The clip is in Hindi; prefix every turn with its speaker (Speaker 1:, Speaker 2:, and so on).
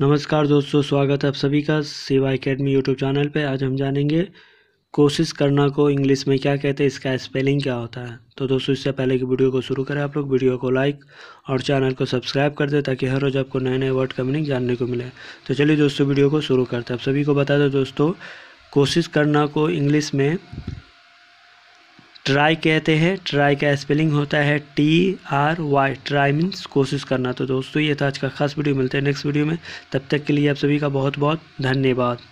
Speaker 1: नमस्कार दोस्तों स्वागत है आप सभी का सेवा एकेडमी यूट्यूब चैनल पे आज हम जानेंगे कोशिश करना को इंग्लिश में क्या कहते हैं इसका स्पेलिंग क्या होता है तो दोस्तों इससे पहले की वीडियो को शुरू करें आप लोग वीडियो को लाइक और चैनल को सब्सक्राइब कर दें ताकि हर रोज़ आपको नए नए वर्ड कमिंग जानने को मिले तो चलिए दोस्तों वीडियो को शुरू करते हैं आप सभी को बता दें दोस्तों कोशिश करना को इंग्लिश में ट्राई कहते हैं ट्राई का स्पेलिंग होता है T R Y try means कोशिश करना तो दोस्तों ये था आज का खास वीडियो मिलते हैं नेक्स्ट वीडियो में तब तक के लिए आप सभी का बहुत बहुत धन्यवाद